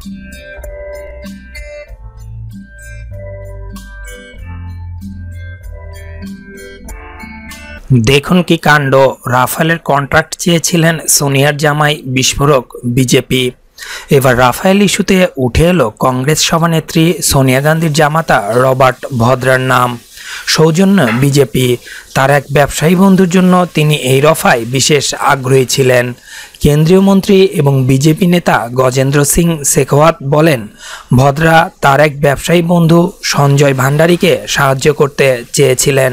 দেখুন কি কাণ্ড রাফায়েলের কন্ট্রাক্ট চেয়েছিলেন সোনিয়ার জামাই বিস্ফোরক বিজেপি এবার রাফায়েল ইস্যুতে উঠে এলো কংগ্রেস সভানেত্রী সোনিয়া গান্ধীর জামাতা রবার্ট ভদ্রার নাম সৌজন্য বিজেপি তার এক ব্যবসায়ী বন্ধুর জন্য তিনি এই রফায় বিশেষ আগ্রহী ছিলেন কেন্দ্রীয় মন্ত্রী এবং বিজেপি নেতা গজেন্দ্র সিং শেখওয়াত বলেন ভদ্রা তার এক ব্যবসায়ী বন্ধু সঞ্জয় ভান্ডারীকে সাহায্য করতে চেয়েছিলেন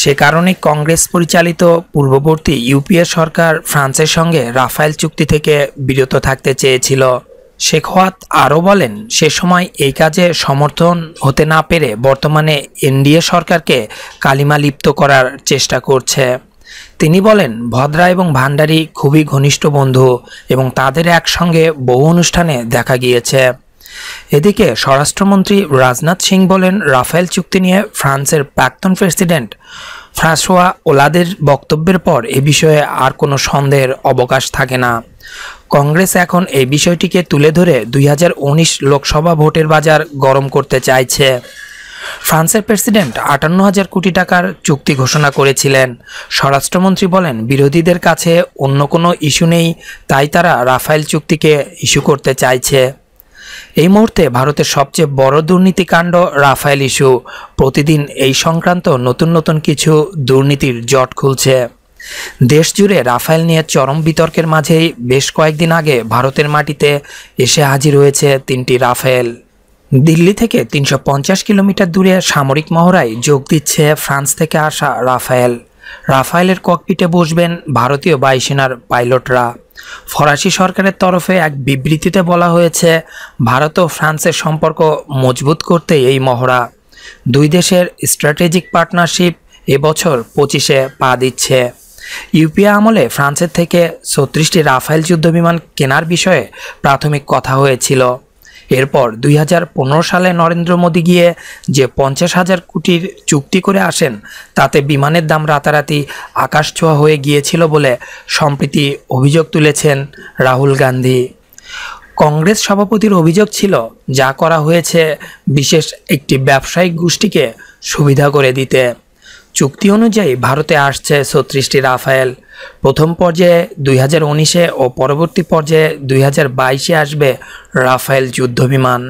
সে কারণে কংগ্রেস পরিচালিত পূর্ববর্তী ইউপিএ সরকার ফ্রান্সের সঙ্গে রাফায়েল চুক্তি থেকে বিরত থাকতে চেয়েছিল শেখওয়াত আরও বলেন সে সময় এই কাজে সমর্থন হতে না পেরে বর্তমানে এনডিএ সরকারকে কালিমা লিপ্ত করার চেষ্টা করছে তিনি বলেন ভদ্রা এবং ভান্ডারী খুবই ঘনিষ্ঠ বন্ধু এবং তাদের একসঙ্গে বহু অনুষ্ঠানে দেখা গিয়েছে এদিকে স্বরাষ্ট্রমন্ত্রী রাজনাথ সিং বলেন রাফেল চুক্তি নিয়ে ফ্রান্সের প্রাক্তন প্রেসিডেন্ট ফ্রাঁসোয়া ওলাদের বক্তব্যের পর এ বিষয়ে আর কোনো সন্দেহের অবকাশ থাকে না কংগ্রেস এখন এই বিষয়টিকে তুলে ধরে দুই লোকসভা ভোটের বাজার গরম করতে চাইছে ফ্রান্সের প্রেসিডেন্ট আটান্ন হাজার কোটি টাকার চুক্তি ঘোষণা করেছিলেন স্বরাষ্ট্রমন্ত্রী বলেন বিরোধীদের কাছে অন্য কোনো ইস্যু নেই তাই তারা রাফায়েল চুক্তিকে ইস্যু করতে চাইছে এই মুহূর্তে ভারতের সবচেয়ে বড় দুর্নীতিকাণ্ড রাফায়েল ইস্যু প্রতিদিন এই সংক্রান্ত নতুন নতুন কিছু দুর্নীতির জট খুলছে দেশ জুড়ে রাফায়েল নিয়ে চরম বিতর্কের মাঝেই বেশ কয়েকদিন আগে ভারতের মাটিতে এসে হাজির হয়েছে তিনটি রাফায়েল দিল্লি থেকে তিনশো কিলোমিটার দূরে সামরিক মহড়ায় যোগ দিচ্ছে ফ্রান্স থেকে আসা রাফায়েল রাফায়েলের ককপিটে বসবেন ভারতীয় বায়ুসেনার পাইলটরা ফরাসি সরকারের তরফে এক বিবৃতিতে বলা হয়েছে ভারত ও ফ্রান্সের সম্পর্ক মজবুত করতে এই মহড়া দুই দেশের স্ট্র্যাটেজিক পার্টনারশিপ এবছর পঁচিশে পা দিচ্ছে ইউপিএ আমলে ফ্রান্সের থেকে ছত্রিশটি রাফাইল বিমান কেনার বিষয়ে প্রাথমিক কথা হয়েছিল এরপর দুই সালে নরেন্দ্র মোদী গিয়ে যে পঞ্চাশ হাজার কোটির চুক্তি করে আসেন তাতে বিমানের দাম রাতারাতি আকাশ ছোঁয়া হয়ে গিয়েছিল বলে সম্প্রীতি অভিযোগ তুলেছেন রাহুল গান্ধী কংগ্রেস সভাপতির অভিযোগ ছিল যা করা হয়েছে বিশেষ একটি ব্যবসায়িক গোষ্ঠীকে সুবিধা করে দিতে চুক্তি অনুযায়ী ভারতে আসছে ছত্রিশটি রাফায়েল প্রথম পর্যায়ে দুই হাজার উনিশে ও পরবর্তী পর্যায়ে দুই হাজার বাইশে আসবে রাফায়েল যুদ্ধবিমান